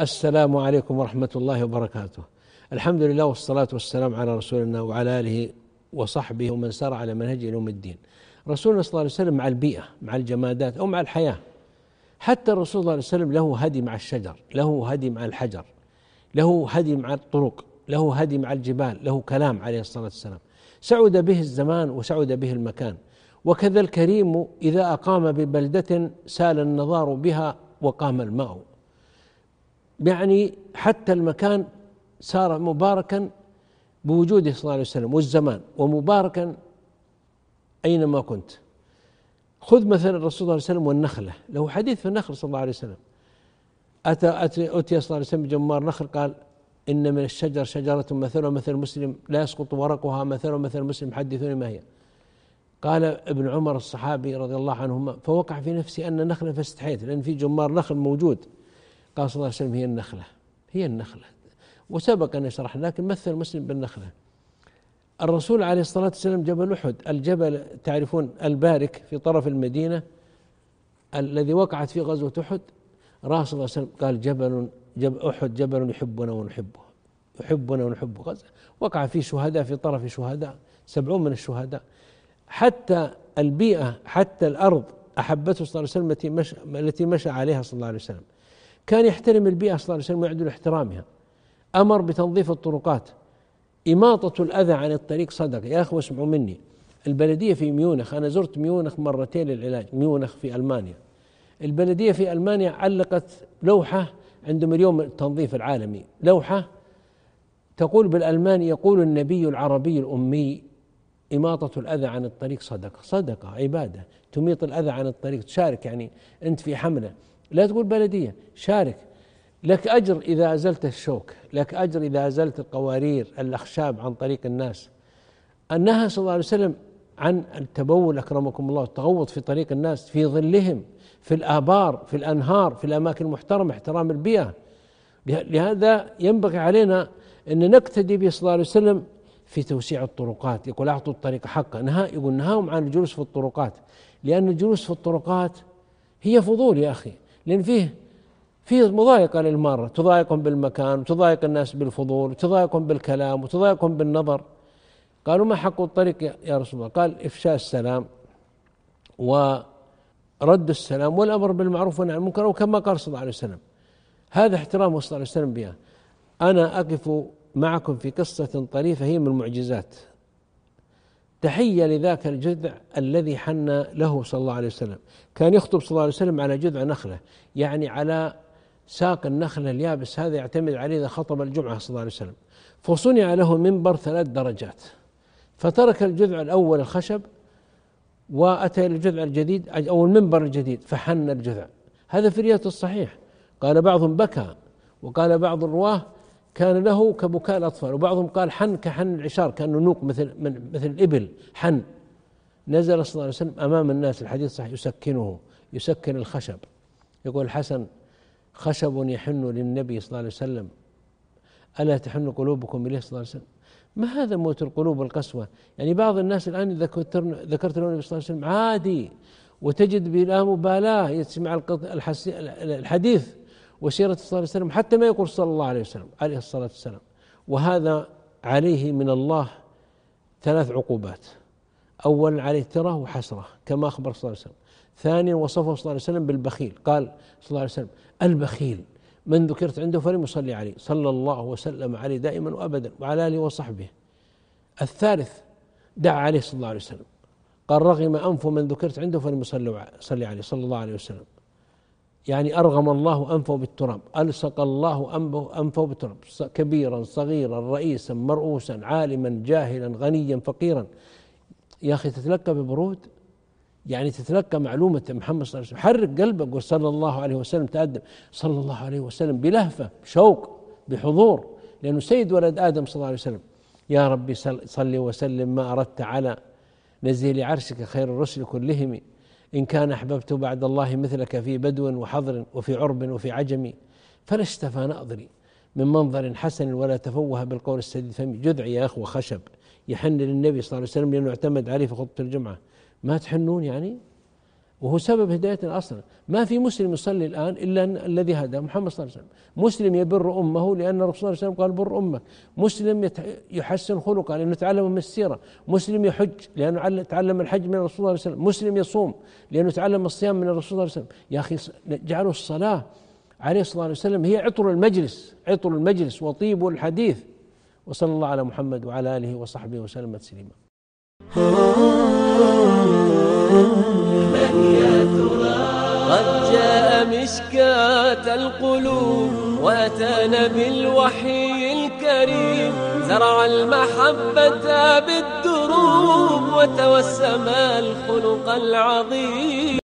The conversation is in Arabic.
السلام عليكم ورحمة الله وبركاته الحمد لله والصلاة والسلام على رسولنا وعلى آله وصحبه ومن سار على منهجه يوم الدين رسولنا صلى الله عليه وسلم مع البيئة مع الجمادات أو مع الحياة حتى الرسول صلى الله عليه وسلم له هدي مع الشجر له هدي مع الحجر له هدي مع الطرق له هدي مع الجبال له كلام عليه الصلاة والسلام سعد به الزمان وسعد به المكان وكذا الكريم إذا أقام ببلدة سال النظار بها وقام الماء يعني حتى المكان صار مباركا بوجوده صلى الله عليه وسلم والزمان ومباركا أينما كنت خذ مثلا الرسول صلى الله عليه وسلم والنخلة له حديث في النخل صلى الله عليه وسلم أتى أتي, أتي صلى الله عليه وسلم بجمار نخل قال إن من الشجر شجرة مثلها مثل المسلم لا يسقط ورقها مثلها مثل المسلم حدثوني ما هي قال ابن عمر الصحابي رضي الله عنهما فوقع في نفسي أن نخلا فاستحيت لأن في جمار نخل موجود قال صلى الله عليه وسلم هي النخلة هي النخلة وسبق أن يشرح لكن مثل مسلم بالنخلة الرسول عليه الصلاة والسلام جبل أحد الجبل تعرفون البارك في طرف المدينة الذي وقعت فيه غزوة أحد صلى الله عليه وسلم قال جبل جب أحد جبل يحبنا ونحبه يحبنا ونحبه غزة وقع فيه شهداء في طرف شهداء سبعون من الشهداء حتى البيئة حتى الأرض أحبته صلى الله عليه وسلم التي مشى, التي مشى عليها صلى الله عليه وسلم كان يحترم البيئة صلى الله عليه وسلم ويعدل احترامها أمر بتنظيف الطرقات إماطة الأذى عن الطريق صدقة يا أخوة اسمعوا مني البلدية في ميونخ أنا زرت ميونخ مرتين للعلاج ميونخ في ألمانيا البلدية في ألمانيا علقت لوحة عندهم اليوم التنظيف العالمي لوحة تقول بالألماني يقول النبي العربي الأمي إماطة الأذى عن الطريق صدقة صدقة عبادة تميط الأذى عن الطريق تشارك يعني أنت في حملة لا تقول بلدية شارك لك أجر إذا أزلت الشوك لك أجر إذا أزلت القوارير الأخشاب عن طريق الناس النهى صلى الله عليه وسلم عن التبول أكرمكم الله التغوط في طريق الناس في ظلهم في الآبار في الأنهار في الأماكن المحترمة احترام البيئة لهذا ينبغي علينا أن نقتدي به صلى الله عليه وسلم في توسيع الطرقات يقول أعطوا الطريق حقه نهى يقول نهاهم عن الجلوس في الطرقات لأن الجلوس في الطرقات هي فضول يا أخي لأن فيه فيه مضايقة للمارة تضايقهم بالمكان وتضايق الناس بالفضول وتضايقهم بالكلام وتضايقهم بالنظر قالوا ما حق الطريق يا رسول الله قال إفشاء السلام ورد السلام والأمر بالمعروف والنهي عن المنكر وكما قال صلى الله عليه وسلم هذا احترام صلى الله عليه وسلم بها أنا أقف معكم في قصة طريفة هي من المعجزات تحية لذاك الجذع الذي حنى له صلى الله عليه وسلم كان يخطب صلى الله عليه وسلم على جذع نخلة يعني على ساق النخلة اليابس هذا يعتمد عليه إذا خطب الجمعة صلى الله عليه وسلم فصنع له منبر ثلاث درجات فترك الجذع الأول الخشب وأتى الجذع الجديد أو المنبر الجديد فحن الجذع هذا في رياض الصحيح قال بعضهم بكى وقال بعض الرواه كان له كبكاء الأطفال وبعضهم قال حن كحن العشار كأنه نوق مثل من مثل الإبل حن نزل صلى الله عليه وسلم أمام الناس الحديث صحيح يسكنه يسكن الخشب يقول الحسن خشب يحن للنبي صلى الله عليه وسلم ألا تحن قلوبكم إليه صلى الله عليه وسلم ما هذا موت القلوب والقسوة يعني بعض الناس الآن إذا ذكرت له النبي صلى الله عليه وسلم عادي وتجد بلا مبالاة يسمع الحديث وسيرة صلى الله عليه وسلم حتى ما يقول صلى الله عليه وسلم عليه الصلاة والسلام وهذا عليه من الله ثلاث عقوبات أولا عليه ترى وحسرة كما أخبر صلى الله عليه وسلم ثانيا وصفه صلى الله عليه وسلم بالبخيل قال صلى الله عليه وسلم البخيل من ذكرت عنده فلم يصلي عليه صلى الله وسلم عليه دائما وأبدا وعلى آله وصحبه الثالث دعا عليه صلى الله عليه وسلم قال رغم أنف من ذكرت عنده فلم يصلي عليه صلى الله عليه وسلم يعني أرغم الله أنفه بالتراب ألصق الله أنفه بالتراب كبيرا صغيرا رئيسا مرؤوسا عالما جاهلا غنيا فقيرا يا أخي تتلقى ببرود يعني تتلقى معلومة محمد صلى الله عليه وسلم حرك قلبك وصلى الله عليه وسلم تأدب صلى الله عليه وسلم بلهفة شوق بحضور لأنه سيد ولد آدم صلى الله عليه وسلم يا ربي صل وسلم ما أردت على نزيل عرشك خير الرسل كلهم إن كان أحببت بعد الله مثلك في بدو وحضر وفي عرب وفي عجم فلا اشتفى ناظري من منظر حسن ولا تفوه بالقول السديد فمي جذع يا أخوة خشب يحن للنبي صلى الله عليه وسلم لأنه اعتمد عليه في خطبة الجمعة ما تحنون يعني وهو سبب هدايتنا اصلا ما في مسلم يصلي الان الا الذي هدى محمد صلى الله عليه وسلم مسلم يبر امه لان الرسول صلى الله عليه وسلم قال بر امك مسلم يحسن خلقه لانه تعلم من السيره مسلم يحج لانه تعلم الحج من الرسول صلى الله عليه وسلم مسلم يصوم لانه تعلم الصيام من الرسول صلى الله عليه وسلم يا اخي جعلوا الصلاه عليه الصلاه والسلام هي عطر المجلس عطر المجلس وطيب الحديث وصلى الله على محمد وعلى اله وصحبه وسلم تسليما آه. من يا ترى قد جاء مشكاة القلوب واتانا بالوحي الكريم زرع المحبة بالدروب وتوسم الخلق العظيم